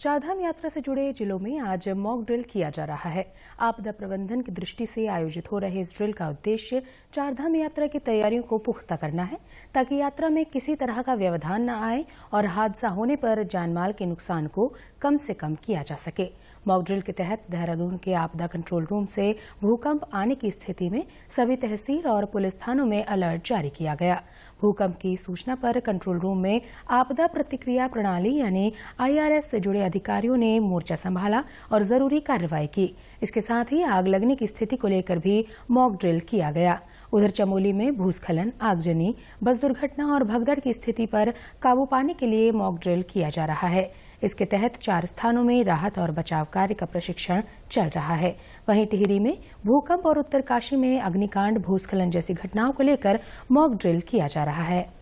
चारधाम यात्रा से जुड़े जिलों में आज मॉक ड्रिल किया जा रहा है आपदा प्रबंधन की दृष्टि से आयोजित हो रहे इस ड्रिल का उद्देश्य चारधाम यात्रा की तैयारियों को पुख्ता करना है ताकि यात्रा में किसी तरह का व्यवधान न आए और हादसा होने पर जानमाल के नुकसान को कम से कम किया जा सके मॉकड्रिल के तहत देहरादून के आपदा कंट्रोल रूम से भूकंप आने की स्थिति में सभी तहसील और पुलिस थानों में अलर्ट जारी किया गया भूकंप की सूचना पर कंट्रोल रूम में आपदा प्रतिक्रिया प्रणाली यानी आईआरएस से जुड़े अधिकारियों ने मोर्चा संभाला और जरूरी कार्रवाई की इसके साथ ही आग लगने की स्थिति को लेकर भी मॉक ड्रिल किया गया उधर चमोली में भूस्खलन आगजनी बस दुर्घटना और भगदड़ की स्थिति पर काबू पाने के लिए मॉक ड्रिल किया जा रहा है इसके तहत चार स्थानों में राहत और बचाव कार्य का प्रशिक्षण चल रहा है वहीं टिहरी में भूकंप और उत्तरकाशी में अग्निकांड भूस्खलन जैसी घटनाओं को लेकर मॉक ड्रिल किया जा रहा है